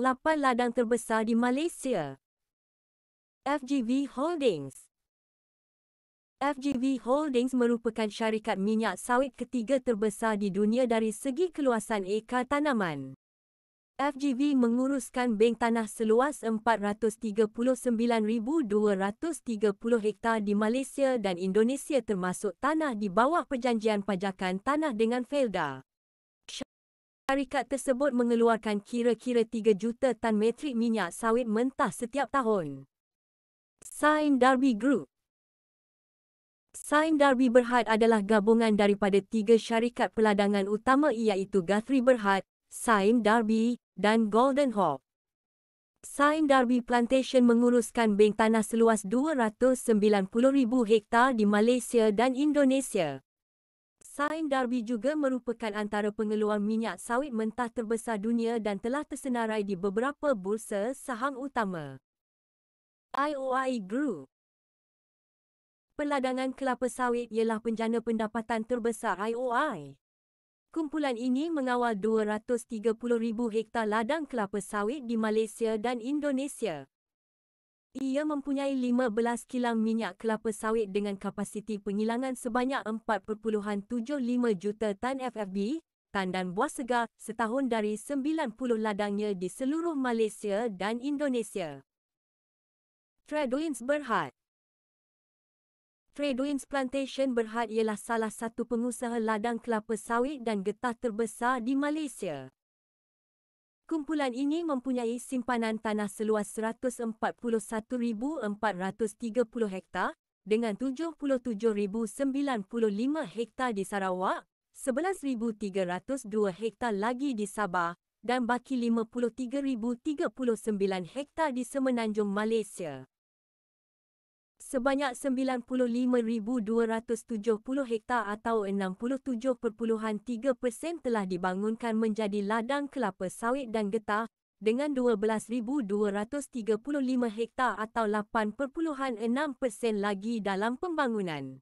Lapan ladang terbesar di Malaysia. FGV Holdings FGV Holdings merupakan syarikat minyak sawit ketiga terbesar di dunia dari segi keluasan eka tanaman. FGV menguruskan bank tanah seluas 439,230 hektar di Malaysia dan Indonesia termasuk tanah di bawah perjanjian pajakan tanah dengan Felda. Syarikat tersebut mengeluarkan kira-kira 3 juta tan metrik minyak sawit mentah setiap tahun. Sain Darby Group Sain Darby Berhad adalah gabungan daripada tiga syarikat peladangan utama iaitu Guthrie Berhad, Sain Darby dan Golden Hawk. Sain Darby Plantation menguruskan bank tanah seluas 290,000 hektar di Malaysia dan Indonesia. Sain Darby juga merupakan antara pengeluar minyak sawit mentah terbesar dunia dan telah tersenarai di beberapa bursa saham utama. IOI Group Peladangan kelapa sawit ialah penjana pendapatan terbesar IOI. Kumpulan ini mengawal 230,000 hektar ladang kelapa sawit di Malaysia dan Indonesia. Ia mempunyai 15 kilang minyak kelapa sawit dengan kapasiti pengilangan sebanyak 4.75 juta tan FFB, tan dan buah segar, setahun dari 90 ladangnya di seluruh Malaysia dan Indonesia. Traduins Berhad Traduins Plantation Berhad ialah salah satu pengusaha ladang kelapa sawit dan getah terbesar di Malaysia. Kumpulan ini mempunyai simpanan tanah seluas 141,430 hektar dengan 77,095 hektar di Sarawak, 11,302 hektar lagi di Sabah dan baki 53,039 hektar di Semenanjung Malaysia sebanyak 95,270 hektar atau 67.3 persen telah dibangunkan menjadi ladang kelapa sawit dan getah, dengan 12,235 hektar atau 8.6 persen lagi dalam pembangunan.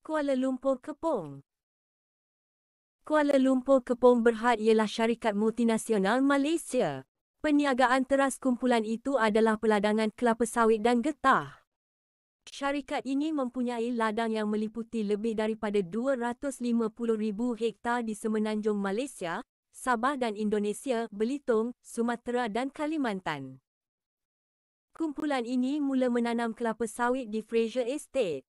Kuala Lumpur Kepong Kuala Lumpur Kepong Berhad ialah syarikat multinasional Malaysia. Perniagaan teras kumpulan itu adalah peladangan kelapa sawit dan getah. Syarikat ini mempunyai ladang yang meliputi lebih daripada 250,000 hektar di semenanjung Malaysia, Sabah dan Indonesia, Belitung, Sumatera dan Kalimantan. Kumpulan ini mula menanam kelapa sawit di Fraser Estate.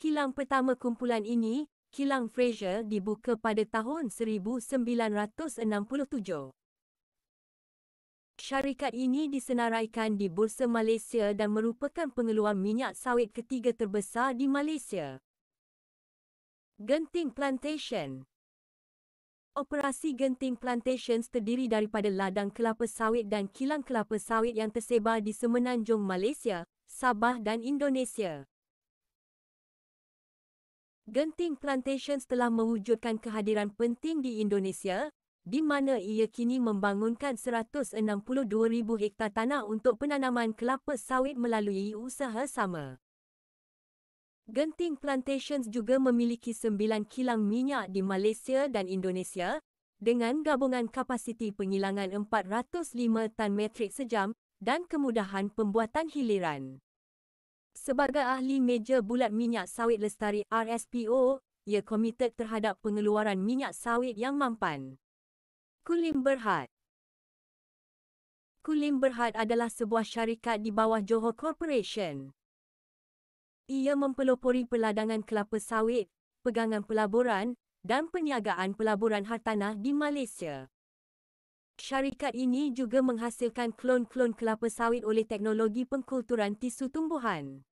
Kilang pertama kumpulan ini, Kilang Fraser dibuka pada tahun 1967. Syarikat ini disenaraikan di Bursa Malaysia dan merupakan pengeluar minyak sawit ketiga terbesar di Malaysia. Genting Plantation Operasi Genting Plantations terdiri daripada ladang kelapa sawit dan kilang kelapa sawit yang tersebar di semenanjung Malaysia, Sabah dan Indonesia. Genting Plantations telah mewujudkan kehadiran penting di Indonesia, di mana ia kini membangunkan 162,000 hektar tanah untuk penanaman kelapa sawit melalui usaha sama. Genting Plantations juga memiliki sembilan kilang minyak di Malaysia dan Indonesia dengan gabungan kapasiti penghilangan 405 tan metrik sejam dan kemudahan pembuatan hiliran. Sebagai ahli meja bulat minyak sawit lestari RSPO, ia komited terhadap pengeluaran minyak sawit yang mampan. Kulim Berhad Kulim Berhad adalah sebuah syarikat di bawah Johor Corporation. Ia mempelopori peladangan kelapa sawit, pegangan pelaburan dan perniagaan pelaburan hartanah di Malaysia. Syarikat ini juga menghasilkan klon-klon kelapa sawit oleh teknologi pengkulturan tisu tumbuhan.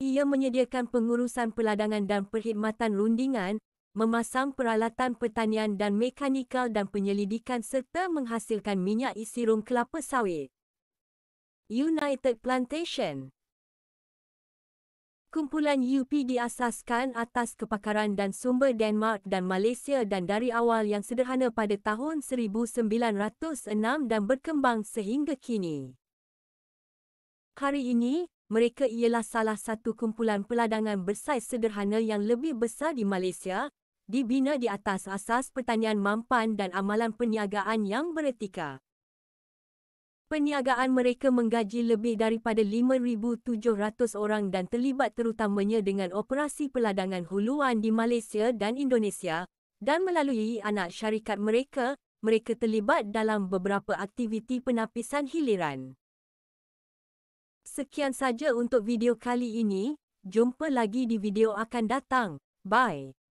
Ia menyediakan pengurusan peladangan dan perkhidmatan rundingan memasang peralatan pertanian dan mekanikal dan penyelidikan serta menghasilkan minyak isirung kelapa sawit. United Plantation Kumpulan UP diasaskan atas kepakaran dan sumber Denmark dan Malaysia dan dari awal yang sederhana pada tahun 1906 dan berkembang sehingga kini. Hari ini, mereka ialah salah satu kumpulan peladangan bersaiz sederhana yang lebih besar di Malaysia, dibina di atas asas pertanian mampan dan amalan peniagaan yang beretika. Peniagaan mereka menggaji lebih daripada 5,700 orang dan terlibat terutamanya dengan operasi peladangan huluan di Malaysia dan Indonesia dan melalui anak syarikat mereka, mereka terlibat dalam beberapa aktiviti penapisan hiliran. Sekian saja untuk video kali ini, jumpa lagi di video akan datang. Bye!